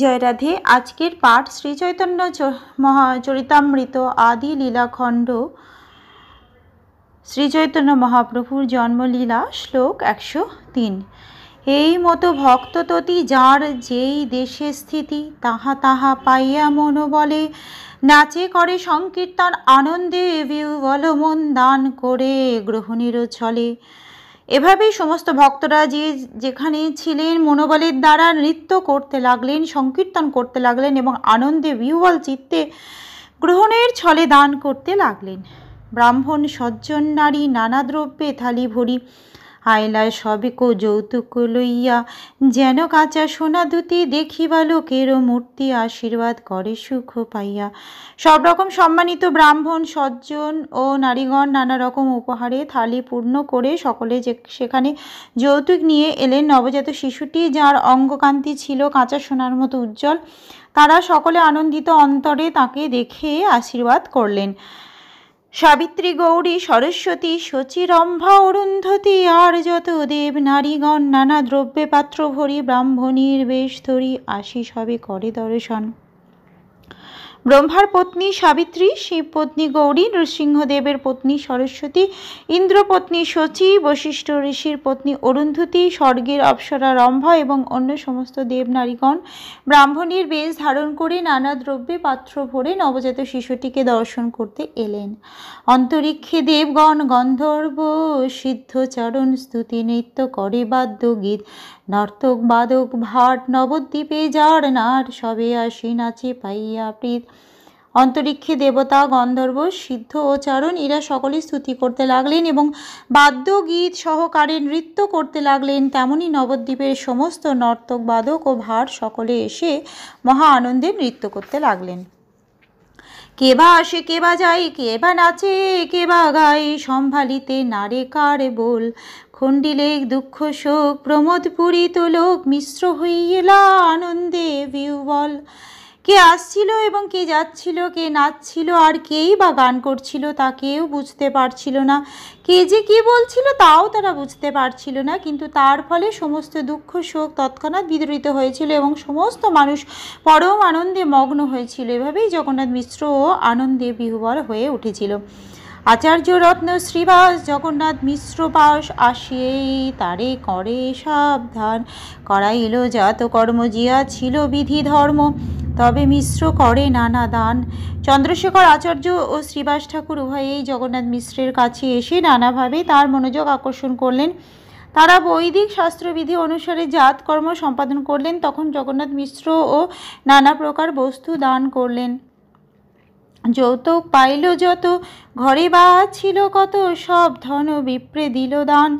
জয় রাধে আজকের পাঠ শ্রী চৈতন্য মহাচরিতামৃত আদি লীলাখণ্ড শ্রী চৈতন্য মহাপ্রভুর জন্মলীলা শ্লোক একশো তিন এই মতো ভক্তততি যার যেই দেশে স্থিতি তাহা তাহা পাইয়া মনোবলে নাচে করে সংকীর্তন আনন্দে বিউবল মন দান করে গ্রহণেরও ছলে এভাবেই সমস্ত ভক্তরা যে যেখানে ছিলেন মনোবলের দ্বারা নৃত্য করতে লাগলেন সংকীর্তন করতে লাগলেন এবং আনন্দে বিহ্বল চিত্তে গ্রহণের ছলে দান করতে লাগলেন ব্রাহ্মণ সজ্জন নারী নানা দ্রব্যে থালি ভরি আয়লায় সবিক যৌতুক লইয়া যেন কাঁচা সোনা দুটি দেখিবা লোকেরও মূর্তি আশীর্বাদ করে সুখ পাইয়া সব রকম সম্মানিত ব্রাহ্মণ সজ্জন ও নারীগণ নানা রকম উপহারে থালি পূর্ণ করে সকলে যে সেখানে যৌতুক নিয়ে এলেন নবজাত শিশুটি যার অঙ্গকান্তি ছিল কাঁচা সোনার মতো উজ্জ্বল তারা সকলে আনন্দিত অন্তরে তাকে দেখে আশীর্বাদ করলেন সাবিত্রী গৌরী সরস্বতী শচীরম্ভা অরুন্ধতী আর যত দেব নারীগণ নানা দ্রব্যে পাত্র ভরি ব্রাহ্মণীর বেশ ধরি আসি সবে করে দর্শন ব্রহ্মার পত্নী সাবিত্রী শিবপত্নী গৌরী নৃসিংহদেবের পত্নী সরস্বতী ইন্দ্রপত্নী শচী বশিষ্ঠ ঋষির পত্নী অরুন্ধতী স্বর্গের অপ্সরা রম্ভ এবং অন্য সমস্ত দেবনারীগণ ব্রাহ্মণীর বেশ ধারণ করে নানা দ্রব্যে পাত্র ভরে নবজাত শিশুটিকে দর্শন করতে এলেন অন্তরিক্ষে দেবগণ গন্ধর্ব সিদ্ধচরণ স্তুতি নৃত্য করে বাদ্য গীত নর্তক বাদক ভাট নবদ্বীপে যার নার সবে আসি নাচে পাইয়া প্রীত অন্তরিক্ষে দেবতা গন্ধর্ব সিদ্ধ ও চারণ এরা সকলে স্তুতি করতে লাগলেন এবং বাদ্য গীত সহকারে নৃত্য করতে লাগলেন তেমনি নবদ্বীপের সমস্ত নর্তক বাদক ও ভার সকলে এসে মহা আনন্দে নৃত্য করতে লাগলেন কে বা আসে কে বা যায় কে বা নাচে কে বা গাই সম্ভালিতে নারে কার বল খণ্ডিলে দুঃখ শোক প্রমোদ পুরিত লোক মিশ্র হইলা আনন্দে বিউবল কে আসছিল এবং কে যাচ্ছিল কে নাচছিল আর কেই বা গান করছিল তা কেউ বুঝতে পারছিল না কে যে কি বলছিল তাও তারা বুঝতে পারছিল না কিন্তু তার ফলে সমস্ত দুঃখ শোক তৎক্ষণাৎ বিদরিত হয়েছিল এবং সমস্ত মানুষ পরম আনন্দে মগ্ন হয়েছিল এভাবেই জগন্নাথ মিশ্র ও আনন্দে বিহুবর হয়ে উঠেছিল আচার্য রত্ন শ্রীবাস জগন্নাথ মিশ্র বাস আসিয়েই তারে করে সাবধান করাইল জাত কর্ম জিয়া ছিল বিধি ধর্ম তবে মিশ্র করে নানা দান চন্দ্রশেখর আচার্য ও শ্রীবাস ঠাকুর উভয়েই জগন্নাথ মিশ্রের কাছে এসে নানাভাবে তার মনোযোগ আকর্ষণ করলেন তারা বৈদিক শাস্ত্রবিধি অনুসারে জাতকর্ম সম্পাদন করলেন তখন জগন্নাথ মিশ্র ও নানা প্রকার বস্তু দান করলেন যৌতুক পাইল যত ঘরে বা ছিল কত সব ধন বিপ্রে দিল দান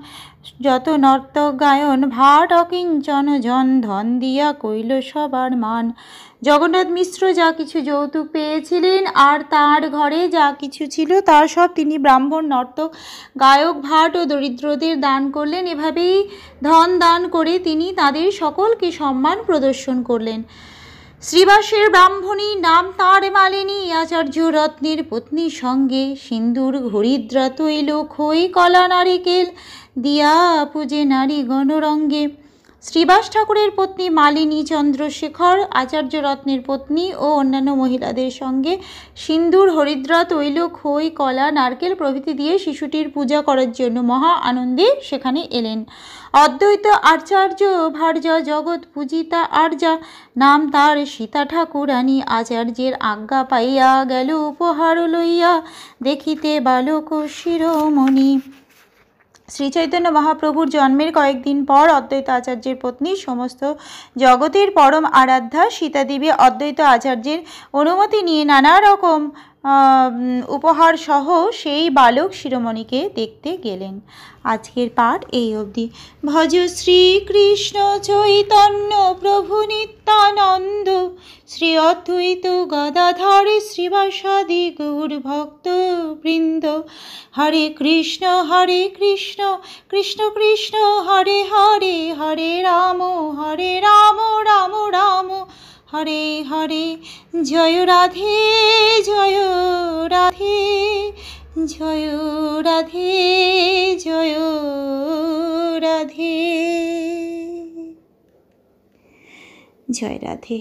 যত নর্তক গায়ন ভাট অকিঞ্চন জন ধন দিয়া কইল সবার মান জগন্নাথ মিশ্র যা কিছু যৌতুক পেয়েছিলেন আর তার ঘরে যা কিছু ছিল তা সব তিনি ব্রাহ্মণ নর্তক গায়ক ভাট ও দরিদ্রদের দান করলেন এভাবেই ধন দান করে তিনি তাদের সকলকে সম্মান প্রদর্শন করলেন শ্রীবাসের ব্রাহ্মণী নাম তাঁর মালিনী আচার্য রত্নের পত্নীর সঙ্গে সিন্দুর ঘড়িদ্রা তৈল খই কলা নারিকেল দিয়া পুজে নারী গণরঙ্গে শ্রীবাস ঠাকুরের পত্নী মালিনী চন্দ্রশেখর আচার্য রত্নের পত্নী ও অন্যান্য মহিলাদের সঙ্গে সিন্দুর হরিদ্রা তৈল খই কলা নারকেল প্রভৃতি দিয়ে শিশুটির পূজা করার জন্য মহা আনন্দে সেখানে এলেন অদ্বৈত আচার্য ভার্যা জগৎ পূজিতা আর্যা নাম তার সীতা ঠাকুরানী আচার্যের আজ্ঞা পাইয়া গেল উপহার লইয়া দেখিতে বালক শিরোমণি শ্রীচৈতন্য মহাপ্রভুর জন্মের কয়েকদিন পর অদ্বৈত আচার্যের পত্নী সমস্ত জগতের পরম আরাধ্যা সীতাদেবী অদ্বৈত আচার্যের অনুমতি নিয়ে নানা রকম উপহারসহ সেই বালক শিরোমণিকে দেখতে গেলেন আজকের পাঠ এই অবধি ভজ শ্রীকৃষ্ণ চৈতন্য প্রভু নিত্যানন্দ শ্রী অদ্বৈত গদাধর শ্রীবাসাদি গুর ভক্ত বৃন্দ হরে কৃষ্ণ হরে কৃষ্ণ কৃষ্ণ কৃষ্ণ হরে হরে হরে রাম হরে রাম হরে হরে জয় রাধে জয় রাধে জয় রাধে জয় রাধে জয় রাধে